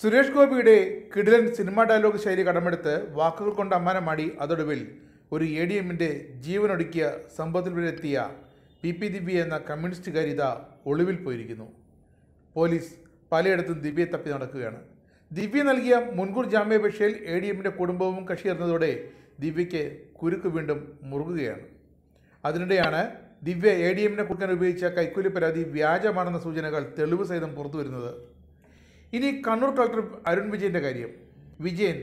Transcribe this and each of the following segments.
സുരേഷ് ഗോപിയുടെ കിടിലൻ cinema dialogue ശൈലി കടമെടുത്ത് വാക്കുകൾ കൊണ്ട് അമ്മാനമാടി അതൊടുവിൽ ഒരു എ ഡി എമ്മിൻ്റെ ജീവനൊടുക്കിയ സംഭവത്തിൽ വരെത്തിയ പി പി ദിവ്യ എന്ന കമ്മ്യൂണിസ്റ്റുകാരി ഇതാ ഒളിവിൽ പോയിരിക്കുന്നു പോലീസ് പലയിടത്തും ദിവ്യയെ തപ്പി നടക്കുകയാണ് ദിവ്യ നൽകിയ മുൻകൂർ ജാമ്യാപേക്ഷയിൽ എ ഡി എമ്മിൻ്റെ കുടുംബവും കക്ഷി ദിവ്യയ്ക്ക് കുരുക്ക് വീണ്ടും മുറുകുകയാണ് അതിനിടെയാണ് ദിവ്യ എ ഡി എമ്മിനെ കുറിക്കാൻ ഉപയോഗിച്ച കൈക്കൂലി പരാതി വ്യാജമാണെന്ന സൂചനകൾ തെളിവ് സഹിതം പുറത്തുവരുന്നത് ഇനി കണ്ണൂർ കളക്ടർ അരുൺ വിജയൻ്റെ കാര്യം വിജയൻ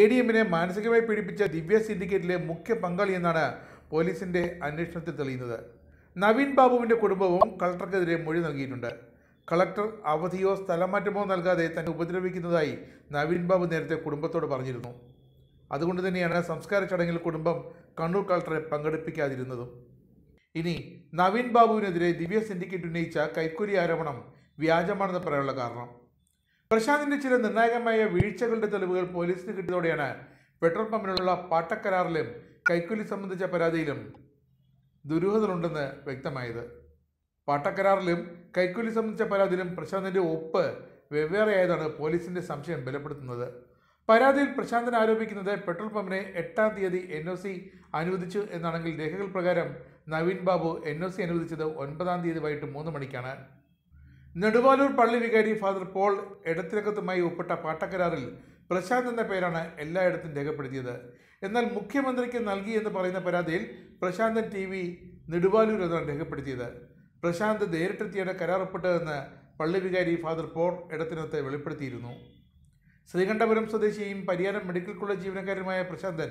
എ ഡി എമ്മിനെ മാനസികമായി പീഡിപ്പിച്ച ദിവ്യ സിൻഡിക്കേറ്റിലെ മുഖ്യ പങ്കാളി എന്നാണ് പോലീസിൻ്റെ അന്വേഷണത്തിൽ തെളിയുന്നത് നവീൻ ബാബുവിൻ്റെ കുടുംബവും കളക്ടർക്കെതിരെ മൊഴി നൽകിയിട്ടുണ്ട് കളക്ടർ അവധിയോ സ്ഥലമാറ്റമോ നൽകാതെ തന്നെ ഉപദ്രവിക്കുന്നതായി നവീൻ ബാബു നേരത്തെ കുടുംബത്തോട് പറഞ്ഞിരുന്നു അതുകൊണ്ട് തന്നെയാണ് സംസ്കാര ചടങ്ങിൽ കുടുംബം കണ്ണൂർ കളക്ടറെ പങ്കെടുപ്പിക്കാതിരുന്നതും ഇനി നവീൻ ബാബുവിനെതിരെ ദിവ്യ സിൻഡിക്കേറ്റ് ഉന്നയിച്ച കൈക്കൂലി ആരോപണം വ്യാജമാണെന്ന് പറയാനുള്ള കാരണം പ്രശാന്തിന്റെ ചില നിർണായകമായ വീഴ്ചകളുടെ തെളിവുകൾ പോലീസിന് കിട്ടിയതോടെയാണ് പെട്രോൾ പമ്പിനുള്ള പാട്ടക്കരാറിലും കൈക്കൂലി സംബന്ധിച്ച പരാതിയിലും ദുരൂഹതകളുണ്ടെന്ന് വ്യക്തമായത് പാട്ടക്കരാറിലും കൈക്കൂലി സംബന്ധിച്ച പരാതിയിലും പ്രശാന്തിന്റെ ഒപ്പ് വെവ്വേറെയായതാണ് പോലീസിന്റെ സംശയം ബലപ്പെടുത്തുന്നത് പരാതിയിൽ പ്രശാന്തൻ ആരോപിക്കുന്നത് പെട്രോൾ പമ്പിനെ എട്ടാം തീയതി എൻ ഒ സി അനുവദിച്ചു എന്നാണെങ്കിൽ രേഖകൾ പ്രകാരം Naveen Babu N O C അനുവദിച്ചത് ഒൻപതാം തീയതി വൈകിട്ട് മൂന്ന് മണിക്കാണ് നെടുവാലൂർ പള്ളി വികാരി ഫാദർ പോൾ എടത്തിനകത്തുമായി ഒപ്പിട്ട പാട്ടക്കരാറിൽ പ്രശാന്ത് എന്ന പേരാണ് എല്ലായിടത്തും രേഖപ്പെടുത്തിയത് എന്നാൽ മുഖ്യമന്ത്രിക്ക് നൽകി എന്ന് പറയുന്ന പരാതിയിൽ പ്രശാന്തൻ ടി വി നെടുവാലൂർ എന്നാണ് രേഖപ്പെടുത്തിയത് പ്രശാന്ത് നേരിട്ടെത്തിയാണ് കരാർ ഒപ്പിട്ടതെന്ന് പള്ളി വികാരി ഫാദർ പോൾ ഇടത്തിനകത്ത് വെളിപ്പെടുത്തിയിരുന്നു ശ്രീകണ്ഠപുരം സ്വദേശിയും പരിയാരം മെഡിക്കൽ കോളേജ് ജീവനക്കാരുമായ പ്രശാന്തൻ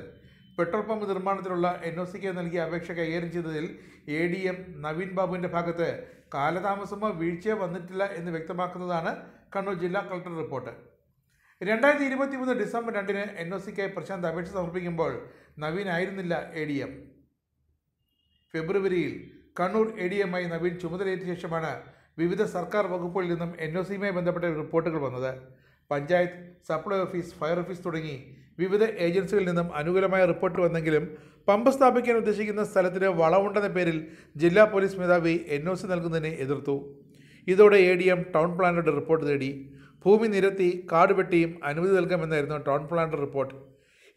പെട്രോൾ പമ്പ് നിർമ്മാണത്തിനുള്ള എൻ ഒ സിക്ക് നൽകിയ അപേക്ഷ കൈകാര്യം ചെയ്തതിൽ എ ഡി എം നവീൻ ബാബുവിൻ്റെ ഭാഗത്ത് കാലതാമസമോ വീഴ്ചയോ വന്നിട്ടില്ല എന്ന് വ്യക്തമാക്കുന്നതാണ് കണ്ണൂർ ജില്ലാ കളക്ടർ റിപ്പോർട്ട് രണ്ടായിരത്തി ഇരുപത്തി മൂന്ന് ഡിസംബർ രണ്ടിന് എൻ ഒ സിക്കായി പ്രശാന്ത് അപേക്ഷ സമർപ്പിക്കുമ്പോൾ നവീൻ ആയിരുന്നില്ല എ ഡി എം ഫെബ്രുവരിയിൽ കണ്ണൂർ എ ഡി എമ്മായി നവീൻ ചുമതലയേറ്റ ശേഷമാണ് വിവിധ സർക്കാർ വകുപ്പുകളിൽ നിന്നും എൻ ഒ സിയുമായി ബന്ധപ്പെട്ട റിപ്പോർട്ടുകൾ വന്നത് panchayat supply office fire office തുടങ്ങി വിവിധ ഏജൻസികളിൽ നിന്നും അനുകൂലമായ റിപ്പോർട്ട് വന്നെങ്കിലും പമ്പ് സ്ഥാപിക്കാൻ ഉദ്ദേശിക്കുന്ന സ്ഥലത്തിന് വളവുണ്ടെന്ന പേരിൽ ജില്ലാ പോലീസ് മേധാവി എൻ ഒ സി നൽകുന്നതിനെ എതിർത്തു ഇതോടെ എ ഡി എം ടൗൺ പ്ലാനറുടെ റിപ്പോർട്ട് തേടി ഭൂമി നിരത്തി കാട് വെട്ടിയും അനുമതി നൽകാമെന്നായിരുന്നു ടൗൺ പ്ലാനർ റിപ്പോർട്ട്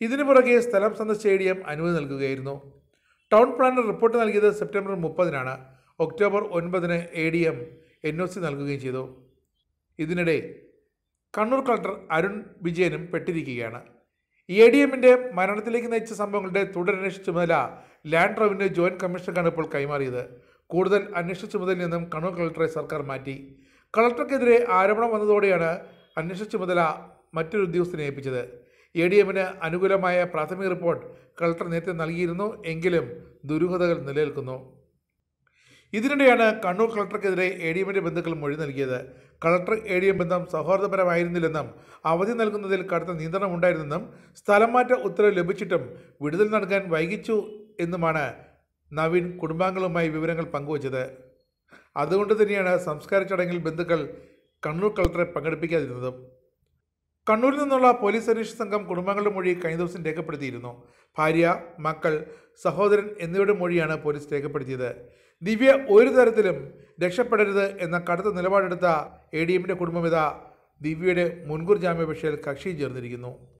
ഇതിനു പുറകെ സ്ഥലം സന്ദർശിച്ച എ ഡി എം അനുമതി നൽകുകയായിരുന്നു ടൗൺ പ്ലാനർ റിപ്പോർട്ട് നൽകിയത് സെപ്റ്റംബർ മുപ്പതിനാണ് ഒക്ടോബർ ഒൻപതിന് A D M N O C നൽകുകയും ചെയ്തു ഇതിനിടെ കണ്ണൂർ കളക്ടർ അരുൺ വിജയനും പെട്ടിരിക്കുകയാണ് ഇ ഡി എമ്മിൻ്റെ മരണത്തിലേക്ക് നയിച്ച സംഭവങ്ങളുടെ തുടരന്വേഷണ ചുമതല ലാൻഡ് റവന്യൂ ജോയിന്റ് കമ്മീഷണർക്കാണ് ഇപ്പോൾ കൈമാറിയത് കൂടുതൽ അന്വേഷണ ചുമതലയിൽ നിന്നും കണ്ണൂർ കളക്ടറെ സർക്കാർ മാറ്റി കളക്ടർക്കെതിരെ ആരോപണം വന്നതോടെയാണ് അന്വേഷണ ചുമതല മറ്റൊരു ഉദ്യോഗസ്ഥനെ ഏൽപ്പിച്ചത് എ ഡി എമ്മിന് അനുകൂലമായ പ്രാഥമിക റിപ്പോർട്ട് കളക്ടർ നേരത്തെ നൽകിയിരുന്നു എങ്കിലും ദുരൂഹതകൾ നിലനിൽക്കുന്നു ഇതിനിടെയാണ് കണ്ണൂർ കളക്ടർക്കെതിരെ എ ഡി എമ്മിൻ്റെ ബന്ധുക്കൾ മൊഴി നൽകിയത് കളക്ടർ എ ഡി എം ബന്ധം സൗഹാർദ്ദപരമായിരുന്നില്ലെന്നും അവധി നൽകുന്നതിൽ കടുത്ത നിയന്ത്രണം ഉണ്ടായിരുന്നെന്നും സ്ഥലംമാറ്റ ഉത്തരവ് ലഭിച്ചിട്ടും വിടുതൽ നൽകാൻ വൈകിച്ചു എന്നുമാണ് നവീൻ കുടുംബാംഗങ്ങളുമായി വിവരങ്ങൾ പങ്കുവച്ചത് അതുകൊണ്ട് തന്നെയാണ് സംസ്കാര ചടങ്ങിൽ ബന്ധുക്കൾ കണ്ണൂർ കളക്ടറെ പങ്കെടുപ്പിക്കാതിരുന്നതും കണ്ണൂരിൽ നിന്നുള്ള പോലീസ് അന്വേഷണ സംഘം കുടുംബാംഗങ്ങളുടെ മൊഴി കഴിഞ്ഞ ദിവസം രേഖപ്പെടുത്തിയിരുന്നു ഭാര്യ മക്കൾ സഹോദരൻ എന്നിവരുടെ മൊഴിയാണ് പോലീസ് രേഖപ്പെടുത്തിയത് ദിവ്യ ഒരു തരത്തിലും രക്ഷപ്പെടരുത് എന്ന കടുത്ത നിലപാടെടുത്ത എ ഡി എമ്മിൻ്റെ കുടുംബം ഇതാ ദിവ്യയുടെ മുൻകൂർ ജാമ്യാപേക്ഷയിൽ കക്ഷി ചേർന്നിരിക്കുന്നു